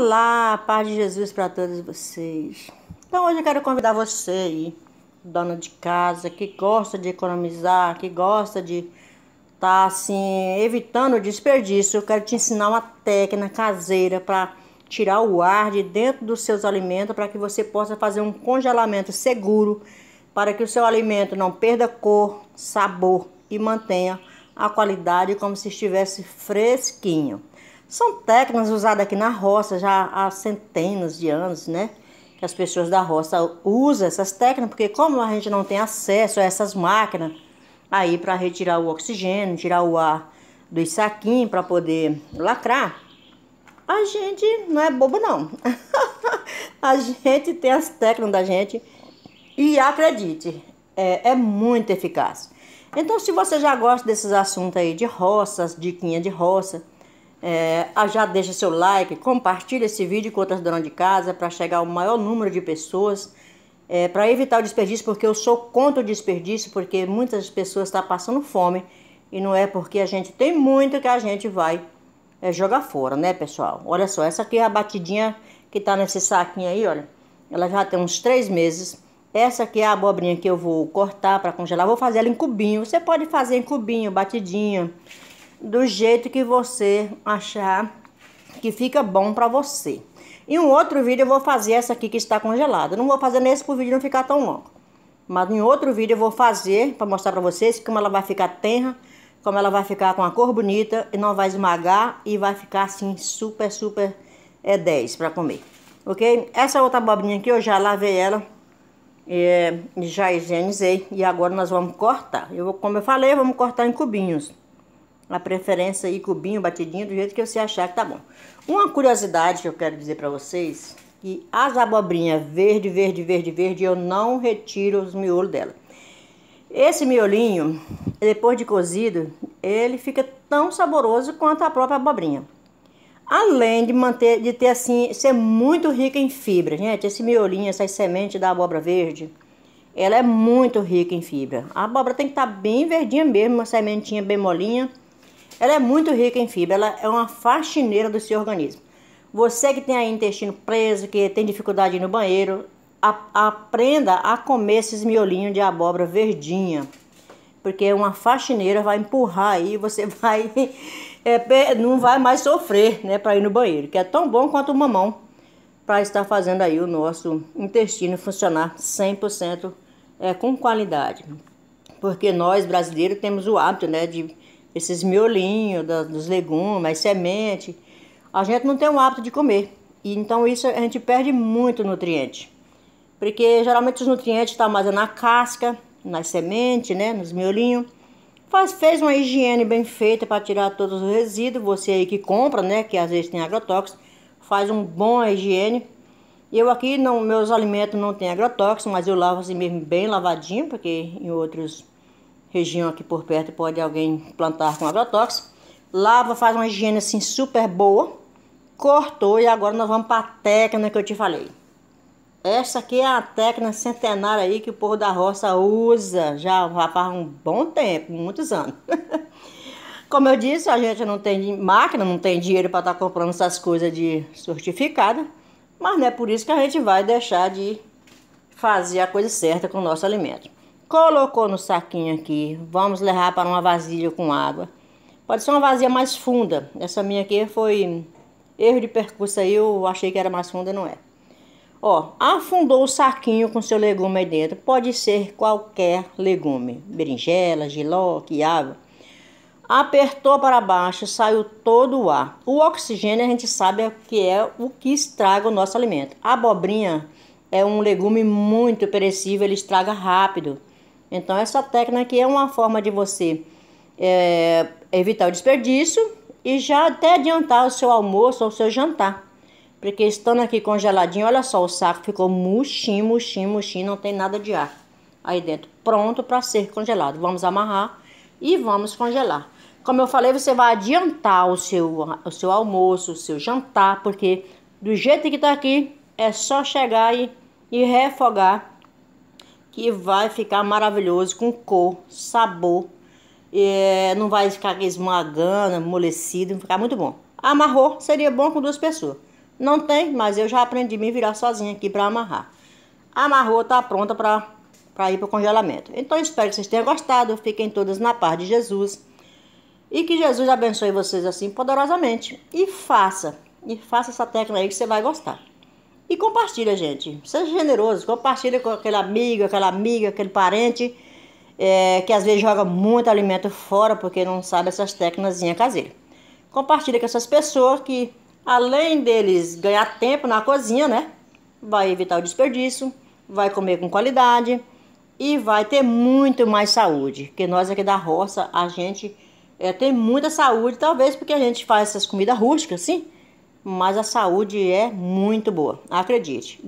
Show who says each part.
Speaker 1: Olá, paz de Jesus para todos vocês. Então hoje eu quero convidar você aí, dona de casa, que gosta de economizar, que gosta de estar tá, assim evitando o desperdício. Eu quero te ensinar uma técnica caseira para tirar o ar de dentro dos seus alimentos para que você possa fazer um congelamento seguro para que o seu alimento não perda cor, sabor e mantenha a qualidade como se estivesse fresquinho. São técnicas usadas aqui na roça já há centenas de anos, né? Que as pessoas da roça usam essas técnicas, porque como a gente não tem acesso a essas máquinas aí para retirar o oxigênio, tirar o ar dos saquinhos para poder lacrar, a gente não é bobo não. a gente tem as técnicas da gente e acredite, é, é muito eficaz. Então, se você já gosta desses assuntos aí de roças, diquinha de roça, é, já deixa seu like, compartilha esse vídeo com outras donas de casa para chegar ao maior número de pessoas. É, para evitar o desperdício, porque eu sou contra o desperdício, porque muitas pessoas estão tá passando fome e não é porque a gente tem muito que a gente vai é, jogar fora, né, pessoal? Olha só, essa aqui é a batidinha que está nesse saquinho aí, olha. Ela já tem uns três meses. Essa aqui é a abobrinha que eu vou cortar para congelar. Vou fazer ela em cubinho. Você pode fazer em cubinho, batidinha do jeito que você achar que fica bom para você. Em um outro vídeo eu vou fazer essa aqui que está congelada. Não vou fazer nesse pro vídeo não ficar tão longo. Mas em outro vídeo eu vou fazer para mostrar para vocês como ela vai ficar tenra, como ela vai ficar com a cor bonita e não vai esmagar e vai ficar assim super, super é 10 para comer. Ok? Essa outra abobrinha aqui eu já lavei ela, é, já higienizei e agora nós vamos cortar. Eu, como eu falei, vamos cortar em cubinhos a preferência aí cubinho, batidinho, do jeito que você achar que tá bom. Uma curiosidade que eu quero dizer para vocês, que as abobrinhas verde, verde, verde, verde, eu não retiro os miolos dela. Esse miolinho, depois de cozido, ele fica tão saboroso quanto a própria abobrinha. Além de manter, de ter assim, ser muito rica em fibra, gente. Esse miolinho, essas sementes da abóbora verde, ela é muito rica em fibra. A abóbora tem que estar tá bem verdinha mesmo, uma sementinha bem molinha ela é muito rica em fibra, ela é uma faxineira do seu organismo. Você que tem aí intestino preso, que tem dificuldade no banheiro, a, aprenda a comer esses miolinhos de abóbora verdinha. Porque uma faxineira vai empurrar aí, você vai é, não vai mais sofrer, né, para ir no banheiro, que é tão bom quanto o mamão para estar fazendo aí o nosso intestino funcionar 100% é, com qualidade. Porque nós brasileiros temos o hábito, né, de esses miolinhos dos legumes, as sementes, a gente não tem o hábito de comer. E então isso a gente perde muito nutriente. Porque geralmente os nutrientes estão tá mais na casca, nas sementes, né, nos miolinhos. Faz, fez uma higiene bem feita para tirar todos os resíduos. Você aí que compra, né, que às vezes tem agrotóxico, faz um bom higiene. Eu aqui, não, meus alimentos não tem agrotóxico, mas eu lavo assim mesmo bem lavadinho, porque em outros região aqui por perto pode alguém plantar com agrotóxico. Lava, faz uma higiene assim super boa. Cortou e agora nós vamos para a técnica que eu te falei. Essa aqui é a técnica centenária aí que o povo da roça usa já faz um bom tempo, muitos anos. Como eu disse, a gente não tem máquina, não tem dinheiro para estar tá comprando essas coisas de certificada, mas não é por isso que a gente vai deixar de fazer a coisa certa com o nosso alimento colocou no saquinho aqui. Vamos levar para uma vasilha com água. Pode ser uma vasilha mais funda. Essa minha aqui foi erro de percurso aí, eu achei que era mais funda, não é. Ó, afundou o saquinho com seu legume aí dentro. Pode ser qualquer legume, berinjela, giló, quiabo. Apertou para baixo, saiu todo o ar. O oxigênio a gente sabe é que é o que estraga o nosso alimento. A abobrinha é um legume muito perecível, ele estraga rápido. Então, essa técnica aqui é uma forma de você é, evitar o desperdício e já até adiantar o seu almoço ou o seu jantar. Porque estando aqui congeladinho, olha só, o saco ficou murchinho, murchinho, murchinho, não tem nada de ar aí dentro, pronto para ser congelado. Vamos amarrar e vamos congelar. Como eu falei, você vai adiantar o seu, o seu almoço, o seu jantar, porque do jeito que está aqui, é só chegar e, e refogar que vai ficar maravilhoso com cor, sabor. É, não vai ficar esmagando, amolecido, vai ficar muito bom. Amarrou seria bom com duas pessoas. Não tem, mas eu já aprendi a me virar sozinha aqui para amarrar. Amarrou, tá pronta para para ir para o congelamento. Então espero que vocês tenham gostado. Fiquem todas na paz de Jesus. E que Jesus abençoe vocês assim poderosamente. E faça. E faça essa técnica aí que você vai gostar. E compartilha, gente. Seja generoso. Compartilha com aquele amigo, aquela amiga, aquele parente é, que às vezes joga muito alimento fora porque não sabe essas técnicas caseiras. Compartilha com essas pessoas que, além deles ganhar tempo na cozinha, né? Vai evitar o desperdício, vai comer com qualidade e vai ter muito mais saúde. Porque nós aqui da roça, a gente é, tem muita saúde, talvez porque a gente faz essas comidas rústicas, sim mas a saúde é muito boa, acredite.